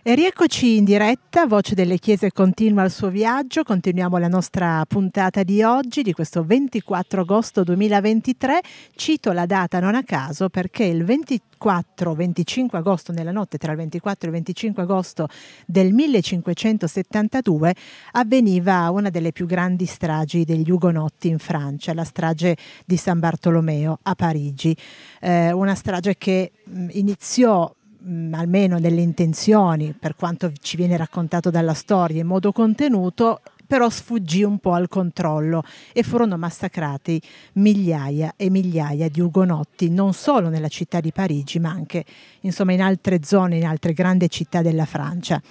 E rieccoci in diretta, Voce delle Chiese continua il suo viaggio, continuiamo la nostra puntata di oggi, di questo 24 agosto 2023, cito la data non a caso perché il 24-25 agosto, nella notte tra il 24 e il 25 agosto del 1572, avveniva una delle più grandi stragi degli Ugonotti in Francia, la strage di San Bartolomeo a Parigi, eh, una strage che iniziò Mm, almeno nelle intenzioni, per quanto ci viene raccontato dalla storia in modo contenuto, però sfuggì un po' al controllo e furono massacrati migliaia e migliaia di ugonotti, non solo nella città di Parigi, ma anche insomma, in altre zone, in altre grandi città della Francia.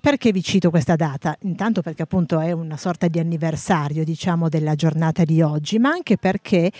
Perché vi cito questa data? Intanto perché appunto è una sorta di anniversario, diciamo, della giornata di oggi, ma anche perché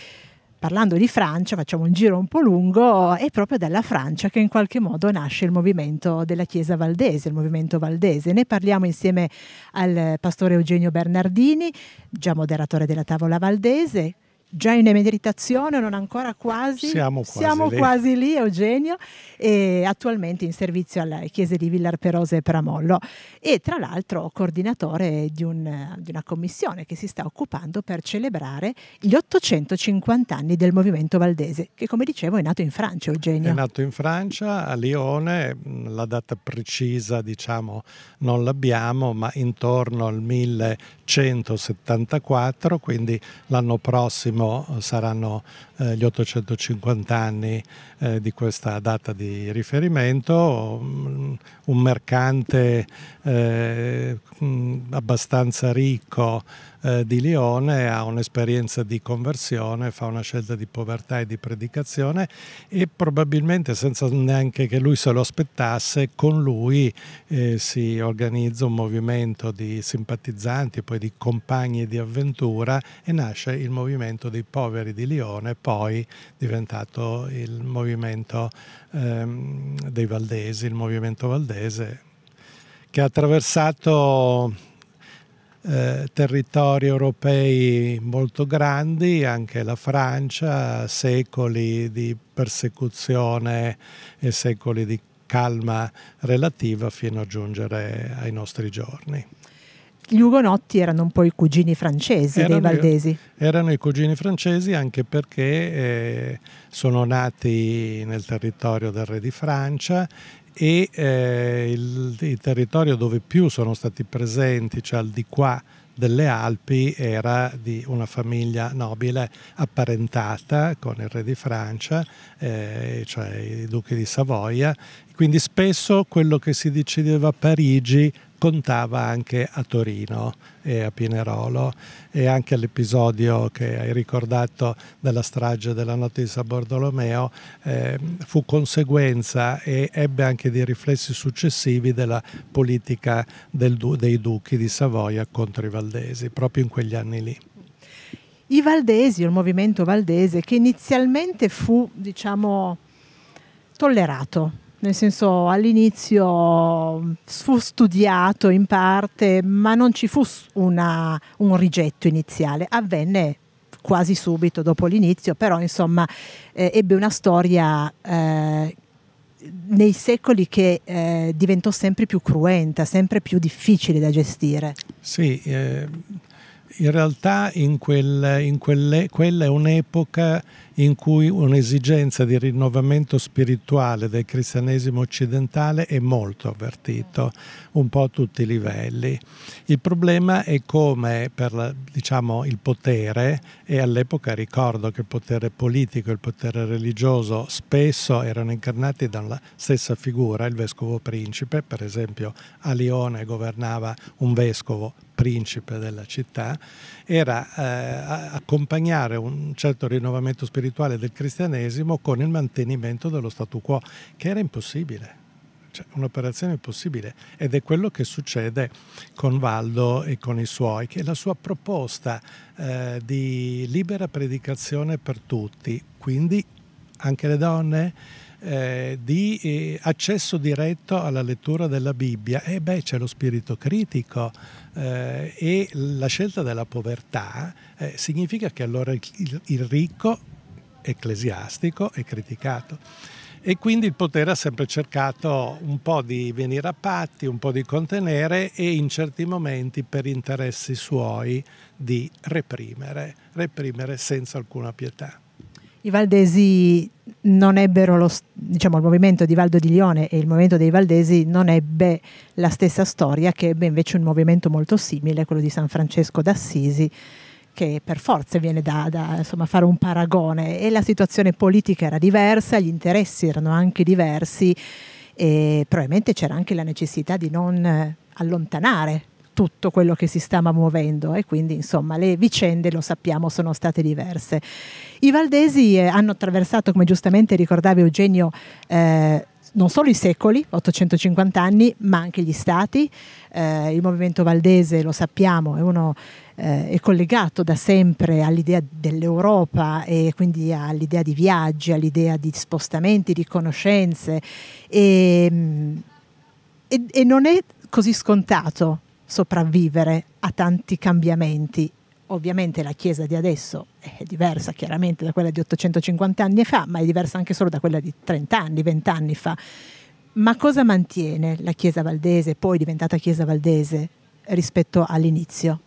parlando di Francia, facciamo un giro un po' lungo, è proprio dalla Francia che in qualche modo nasce il movimento della Chiesa Valdese, il movimento Valdese. Ne parliamo insieme al pastore Eugenio Bernardini, già moderatore della Tavola Valdese, già in emeritazione, non ancora quasi. Siamo quasi, Siamo lì. quasi lì, Eugenio, e attualmente in servizio alle chiese di Villar Perose e Pramollo. E tra l'altro coordinatore di, un, di, una commissione che si sta occupando per celebrare gli 850 anni del movimento valdese, che come dicevo è nato in Francia, Eugenio. È nato in Francia, a Lione, mm, la data precisa diciamo non l'abbiamo, ma intorno al 1174, quindi l'anno prossimo quest'anno saranno eh, gli 850 anni eh, di questa data di riferimento. Mm, un mercante eh, mm, abbastanza ricco eh, di Lione, ha un'esperienza di conversione, fa una scelta di povertà e di predicazione e probabilmente senza neanche che lui se lo aspettasse, con lui eh, si organizza un movimento di simpatizzanti, poi di compagni di avventura e nasce il movimento dei poveri di Lione, poi diventato il movimento ehm, dei Valdesi, il movimento Alto Valdese, che ha attraversato eh, territori europei molto grandi, anche la Francia, secoli di persecuzione e secoli di calma relativa fino a giungere ai nostri giorni. Gli Ugonotti erano un po' i cugini francesi erano, dei Valdesi. Erano i cugini francesi anche perché eh, sono nati nel territorio del re di Francia e eh, il, il, territorio dove più sono stati presenti, cioè al di qua delle Alpi, era di una famiglia nobile apparentata con il re di Francia, eh, cioè i duchi di Savoia. Quindi spesso quello che si decideva a Parigi contava anche a Torino e a Pinerolo e anche l'episodio che hai ricordato della strage della notte di San Bartolomeo eh, fu conseguenza e ebbe anche dei riflessi successivi della politica del, dei duchi di Savoia contro i valdesi, proprio in quegli anni lì. I valdesi, il movimento valdese, che inizialmente fu, diciamo, tollerato nel senso all'inizio fu studiato in parte, ma non ci fu una, un rigetto iniziale, avvenne quasi subito dopo l'inizio, però insomma eh, ebbe una storia eh, nei secoli che eh, diventò sempre più cruenta, sempre più difficile da gestire. Sì, eh, in realtà in quel, in quelle, quella è un'epoca in cui un'esigenza di rinnovamento spirituale del cristianesimo occidentale è molto avvertito, un po' a tutti i livelli. Il problema è come per diciamo, il potere, e all'epoca ricordo che il potere politico e il potere religioso spesso erano incarnati dalla stessa figura, il vescovo principe, per esempio a Lione governava un vescovo principe della città, era eh, accompagnare un certo rinnovamento spirituale del cristianesimo con il mantenimento dello statu quo, che era impossibile. Cioè, un'operazione impossibile ed è quello che succede con Valdo e con i suoi, che la sua proposta eh, di libera predicazione per tutti, quindi anche le donne, eh, di eh, accesso diretto alla lettura della Bibbia, e beh c'è lo spirito critico eh, e la scelta della povertà eh, significa che allora il, il ricco ecclesiastico è criticato e quindi il potere ha sempre cercato un po' di venire a patti, un po' di contenere e in certi momenti per interessi suoi di reprimere, reprimere senza alcuna pietà i Valdesi non ebbero lo, diciamo, il movimento di Valdo di Lione e il movimento dei Valdesi non ebbe la stessa storia che ebbe invece un movimento molto simile, quello di San Francesco d'Assisi, che per forza viene da, da insomma, fare un paragone e la situazione politica era diversa, gli interessi erano anche diversi e probabilmente c'era anche la necessità di non eh, allontanare tutto quello che si stava muovendo e quindi insomma le vicende lo sappiamo sono state diverse. I valdesi eh, hanno attraversato, come giustamente ricordava Eugenio, eh, non solo i secoli, 850 anni, ma anche gli stati. Eh, il movimento valdese, lo sappiamo, è, uno, eh, è collegato da sempre all'idea dell'Europa e quindi all'idea di viaggi, all'idea di spostamenti, di conoscenze e, mm, e, e non è così scontato sopravvivere a tanti cambiamenti. Ovviamente la Chiesa di adesso è diversa chiaramente da quella di 850 anni fa, ma è diversa anche solo da quella di 30 anni, 20 anni fa. Ma cosa mantiene la Chiesa Valdese, poi diventata Chiesa Valdese, rispetto all'inizio?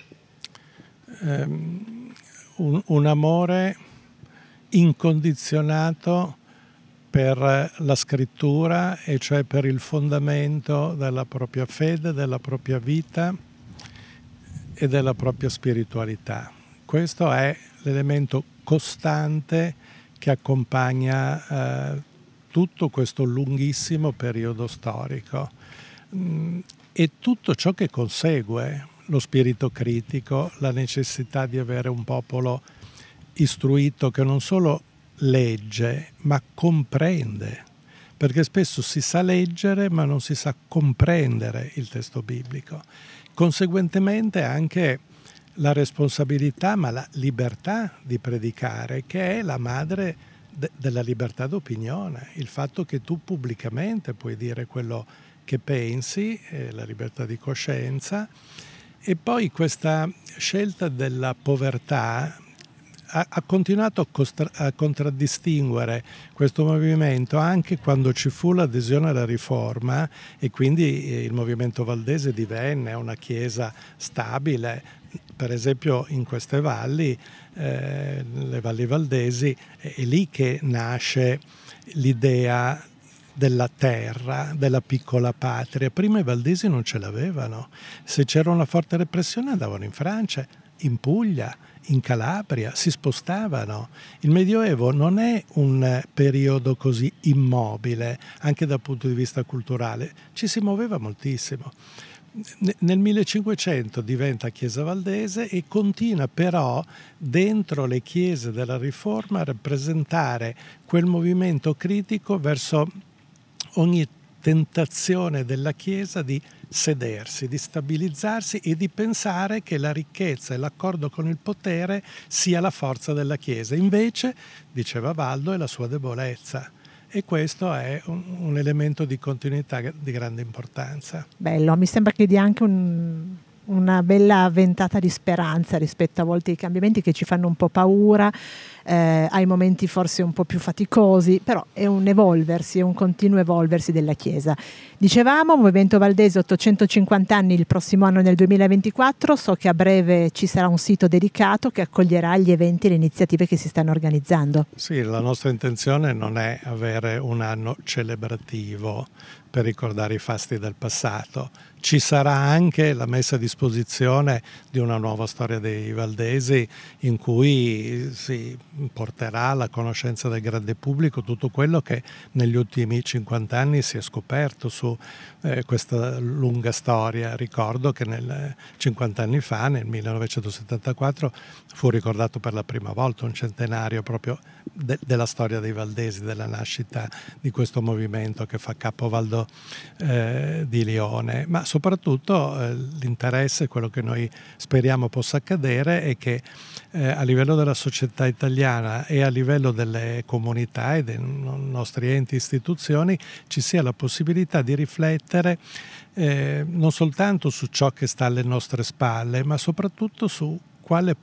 Um, un, un amore incondizionato per la scrittura e cioè per il fondamento della propria fede, della propria vita e della propria spiritualità. Questo è l'elemento costante che accompagna eh, tutto questo lunghissimo periodo storico mm, e tutto ciò che consegue lo spirito critico, la necessità di avere un popolo istruito che non solo legge, ma comprende, perché spesso si sa leggere ma non si sa comprendere il testo biblico. Conseguentemente anche la responsabilità, ma la libertà di predicare, che è la madre de della libertà d'opinione, il fatto che tu pubblicamente puoi dire quello che pensi, eh, la libertà di coscienza, e poi questa scelta della povertà ha, ha continuato a, a, contraddistinguere questo movimento anche quando ci fu l'adesione alla riforma e quindi eh, il movimento valdese divenne una chiesa stabile. Per esempio in queste valli, eh, le valli valdesi, è lì che nasce l'idea della terra, della piccola patria. Prima i valdesi non ce l'avevano. Se c'era una forte repressione andavano in Francia, in Puglia, in Calabria, si spostavano. Il Medioevo non è un eh, periodo così immobile, anche dal punto di vista culturale, ci si muoveva moltissimo. Nel 1500 diventa Chiesa Valdese e continua però dentro le chiese della Riforma a rappresentare quel movimento critico verso ogni tentazione della Chiesa di sedersi, di stabilizzarsi e di pensare che la ricchezza e l'accordo con il potere sia la forza della Chiesa. Invece, diceva Valdo, è la sua debolezza e questo è un, un, elemento di continuità di grande importanza. Bello, mi sembra che dia anche un, una bella ventata di speranza rispetto a volte ai cambiamenti che ci fanno un po' paura, eh, ai momenti forse un po' più faticosi, però è un evolversi, è un continuo evolversi della Chiesa. Dicevamo, Movimento Valdese 850 anni il prossimo anno nel 2024, so che a breve ci sarà un sito dedicato che accoglierà gli eventi e le iniziative che si stanno organizzando. Sì, la nostra intenzione non è avere un anno celebrativo per ricordare i fasti del passato, ci sarà anche la messa a disposizione di una nuova storia dei Valdesi in cui si porterà alla conoscenza del grande pubblico tutto quello che negli ultimi 50 anni si è scoperto su eh, questa lunga storia. Ricordo che nel, 50 anni fa, nel 1974, fu ricordato per la prima volta un centenario proprio de della storia dei Valdesi, della nascita di questo movimento che fa capo Valdo eh, di Lione. Ma soprattutto eh, l'interesse, quello che noi speriamo possa accadere, è che eh, a livello della società italiana e a livello delle comunità e dei nostri enti e istituzioni ci sia la possibilità di riflettere eh, non soltanto su ciò che sta alle nostre spalle, ma soprattutto su quale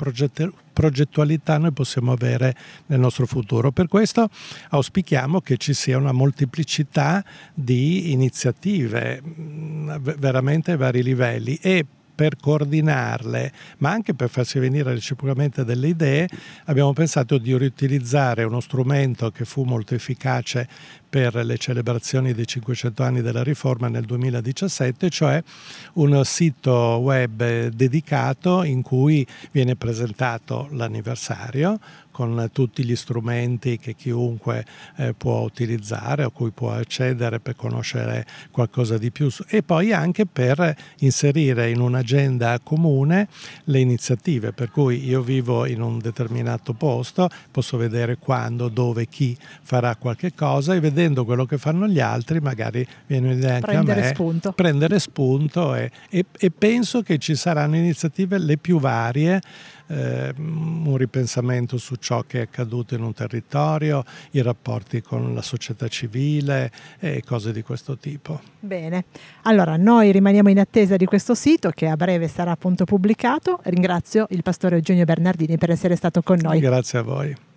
progettualità noi possiamo avere nel nostro futuro. Per questo auspichiamo che ci sia una molteplicità di iniziative mm, veramente a vari livelli e per coordinarle, ma anche per farsi venire reciprocamente delle idee, abbiamo pensato di riutilizzare uno strumento che fu molto efficace per le celebrazioni dei 500 anni della riforma nel 2017, cioè un sito web dedicato in cui viene presentato l'anniversario, con tutti gli strumenti che chiunque eh, può utilizzare o cui può accedere per conoscere qualcosa di più e poi anche per inserire in un'agenda comune le iniziative per cui io vivo in un determinato posto posso vedere quando, dove, chi farà qualche cosa e vedendo quello che fanno gli altri magari viene un'idea anche prendere a me spunto. prendere spunto e, e, e penso che ci saranno iniziative le più varie eh, un ripensamento su ciò che è accaduto in un territorio, i rapporti con la società civile e cose di questo tipo. Bene, allora noi rimaniamo in attesa di questo sito che a breve sarà appunto pubblicato. Ringrazio il pastore Eugenio Bernardini per essere stato con noi. Grazie a voi.